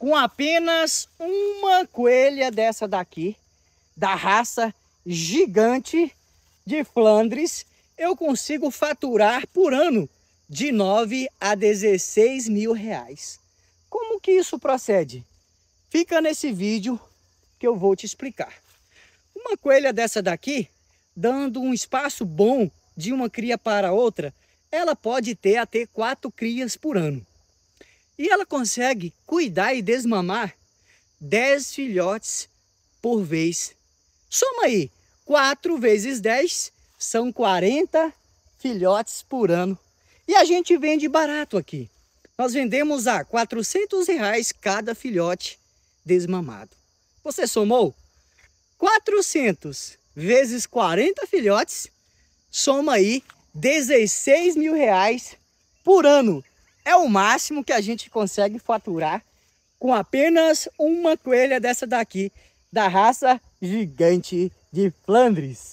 com apenas uma coelha dessa daqui, da raça gigante de Flandres, eu consigo faturar por ano de 9 a 16 mil reais. Como que isso procede? Fica nesse vídeo que eu vou te explicar. Uma coelha dessa daqui, dando um espaço bom de uma cria para outra, ela pode ter até quatro crias por ano. E ela consegue cuidar e desmamar 10 filhotes por vez. Soma aí, 4 vezes 10 são 40 filhotes por ano. E a gente vende barato aqui. Nós vendemos a 400 reais cada filhote desmamado. Você somou 400 vezes 40 filhotes, soma aí 16 mil reais por ano é o máximo que a gente consegue faturar com apenas uma coelha dessa daqui, da raça gigante de Flandres.